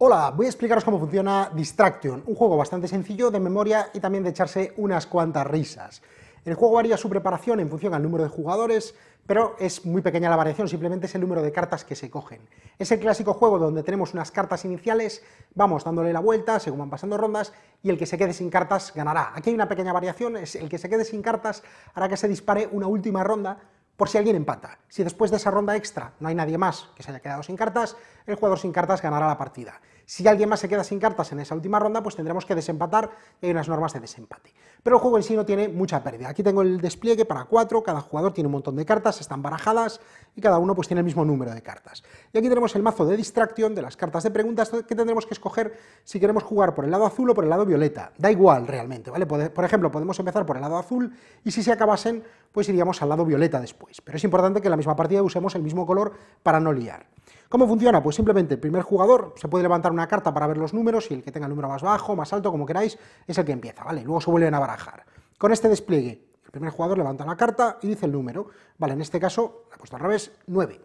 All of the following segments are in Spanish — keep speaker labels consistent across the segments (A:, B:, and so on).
A: Hola, voy a explicaros cómo funciona Distraction, un juego bastante sencillo de memoria y también de echarse unas cuantas risas. El juego varía su preparación en función al número de jugadores, pero es muy pequeña la variación, simplemente es el número de cartas que se cogen. Es el clásico juego donde tenemos unas cartas iniciales, vamos dándole la vuelta según van pasando rondas y el que se quede sin cartas ganará. Aquí hay una pequeña variación, es el que se quede sin cartas hará que se dispare una última ronda por si alguien empata. Si después de esa ronda extra no hay nadie más que se haya quedado sin cartas, el jugador sin cartas ganará la partida. Si alguien más se queda sin cartas en esa última ronda, pues tendremos que desempatar y hay unas normas de desempate. Pero el juego en sí no tiene mucha pérdida. Aquí tengo el despliegue para cuatro, cada jugador tiene un montón de cartas, están barajadas y cada uno pues tiene el mismo número de cartas. Y aquí tenemos el mazo de distracción de las cartas de preguntas que tendremos que escoger si queremos jugar por el lado azul o por el lado violeta. Da igual realmente, ¿vale? Por ejemplo, podemos empezar por el lado azul y si se acabasen, pues iríamos al lado violeta después. Pero es importante que en la misma partida usemos el mismo color para no liar. ¿Cómo funciona? Pues simplemente el primer jugador se puede levantar una carta para ver los números y el que tenga el número más bajo, más alto, como queráis, es el que empieza, ¿vale? Luego se vuelven a barajar. Con este despliegue, el primer jugador levanta la carta y dice el número. Vale, en este caso, la puesto al revés, 9.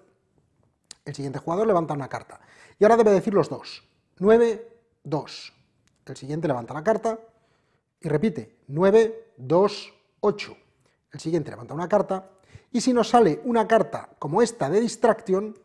A: El siguiente jugador levanta una carta. Y ahora debe decir los dos. 9, 2. El siguiente levanta la carta y repite 9, 2, 8 el siguiente levanta una carta, y si nos sale una carta como esta de Distraction,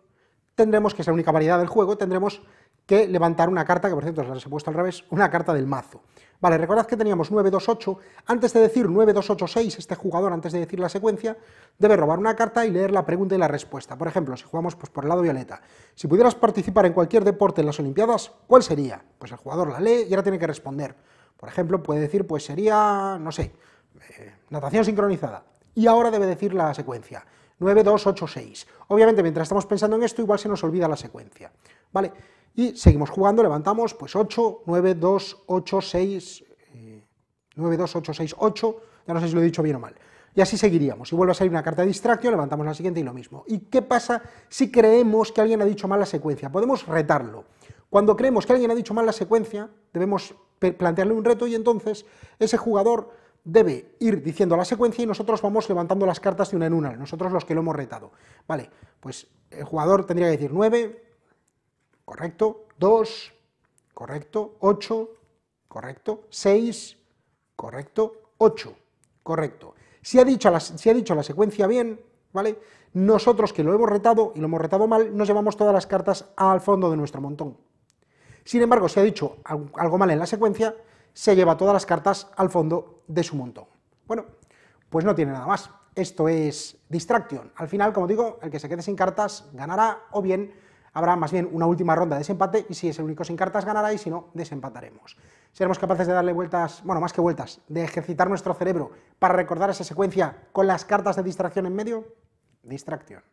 A: tendremos, que es la única variedad del juego, tendremos que levantar una carta, que por cierto las he puesto al revés, una carta del mazo. Vale, recordad que teníamos 928, antes de decir 8, 6 este jugador, antes de decir la secuencia, debe robar una carta y leer la pregunta y la respuesta. Por ejemplo, si jugamos pues, por el lado violeta, si pudieras participar en cualquier deporte en las Olimpiadas, ¿cuál sería? Pues el jugador la lee y ahora tiene que responder. Por ejemplo, puede decir, pues sería, no sé, eh, natación sincronizada. Y ahora debe decir la secuencia. 6. Obviamente, mientras estamos pensando en esto, igual se nos olvida la secuencia. ¿Vale? Y seguimos jugando, levantamos, pues 8, 9, 2, 8, 6, 9, 2, 8, 6, 8, ya no sé si lo he dicho bien o mal. Y así seguiríamos. Si vuelve a salir una carta de distracción, levantamos la siguiente y lo mismo. ¿Y qué pasa si creemos que alguien ha dicho mal la secuencia? Podemos retarlo. Cuando creemos que alguien ha dicho mal la secuencia, debemos plantearle un reto y entonces ese jugador debe ir diciendo la secuencia y nosotros vamos levantando las cartas de una en una, nosotros los que lo hemos retado. Vale, pues el jugador tendría que decir 9, correcto, 2, correcto, 8, correcto, 6, correcto, 8, correcto. Si ha dicho la, ha dicho la secuencia bien, ¿vale? Nosotros que lo hemos retado y lo hemos retado mal, nos llevamos todas las cartas al fondo de nuestro montón. Sin embargo, si ha dicho algo mal en la secuencia, se lleva todas las cartas al fondo de su montón. Bueno, pues no tiene nada más. Esto es distracción. Al final, como digo, el que se quede sin cartas ganará o bien habrá más bien una última ronda de desempate y si es el único sin cartas ganará y si no, desempataremos. Seremos capaces de darle vueltas, bueno, más que vueltas, de ejercitar nuestro cerebro para recordar esa secuencia con las cartas de distracción en medio. Distracción.